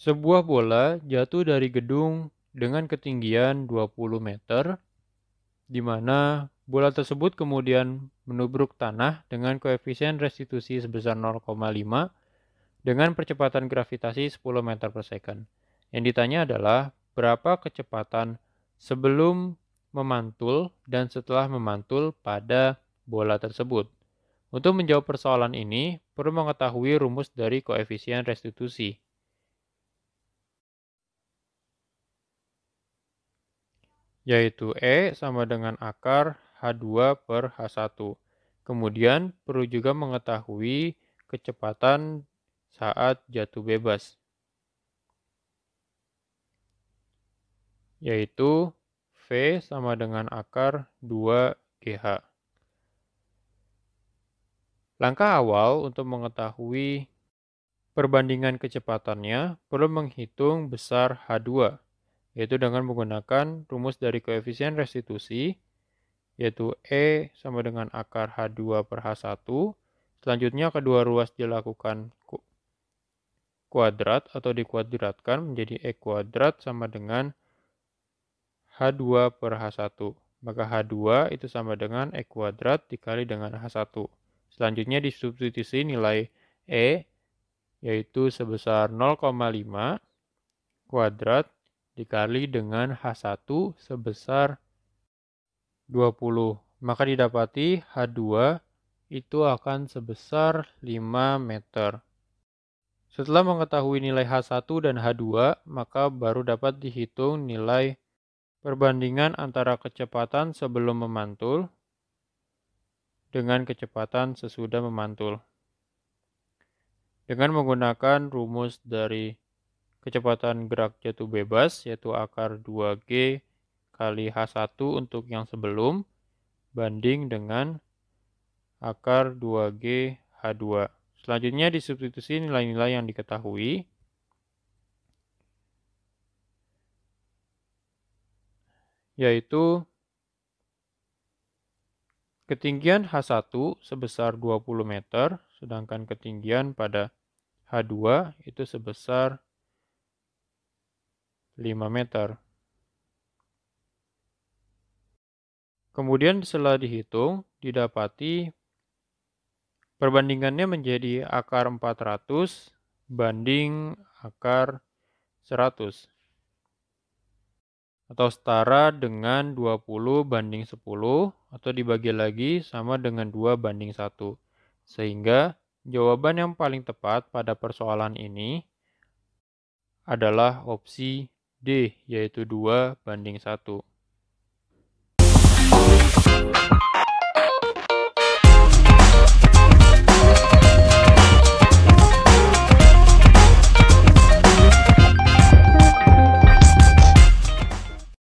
Sebuah bola jatuh dari gedung dengan ketinggian 20 meter, di mana bola tersebut kemudian menubruk tanah dengan koefisien restitusi sebesar 0,5 dengan percepatan gravitasi 10 meter per second. Yang ditanya adalah berapa kecepatan sebelum memantul dan setelah memantul pada bola tersebut. Untuk menjawab persoalan ini, perlu mengetahui rumus dari koefisien restitusi. yaitu E sama dengan akar H2 per H1. Kemudian perlu juga mengetahui kecepatan saat jatuh bebas, yaitu V sama dengan akar 2GH. Langkah awal untuk mengetahui perbandingan kecepatannya perlu menghitung besar H2 yaitu dengan menggunakan rumus dari koefisien restitusi, yaitu E sama dengan akar H2 per H1. Selanjutnya kedua ruas dilakukan kuadrat atau dikuadratkan menjadi E kuadrat sama dengan H2 per H1. Maka H2 itu sama dengan E kuadrat dikali dengan H1. Selanjutnya disubstitusi nilai E yaitu sebesar 0,5 kuadrat dikali dengan H1 sebesar 20. Maka didapati H2 itu akan sebesar 5 meter. Setelah mengetahui nilai H1 dan H2, maka baru dapat dihitung nilai perbandingan antara kecepatan sebelum memantul dengan kecepatan sesudah memantul. Dengan menggunakan rumus dari Kecepatan gerak jatuh bebas yaitu akar 2G kali H1 untuk yang sebelum banding dengan akar 2G H2. Selanjutnya disubstitusi nilai-nilai yang diketahui. Yaitu ketinggian H1 sebesar 20 meter, sedangkan ketinggian pada H2 itu sebesar 5 meter. Kemudian setelah dihitung, didapati perbandingannya menjadi akar 400 banding akar 100 atau setara dengan 20 banding 10 atau dibagi lagi sama dengan 2 banding 1. Sehingga jawaban yang paling tepat pada persoalan ini adalah opsi D, yaitu 2 banding 1.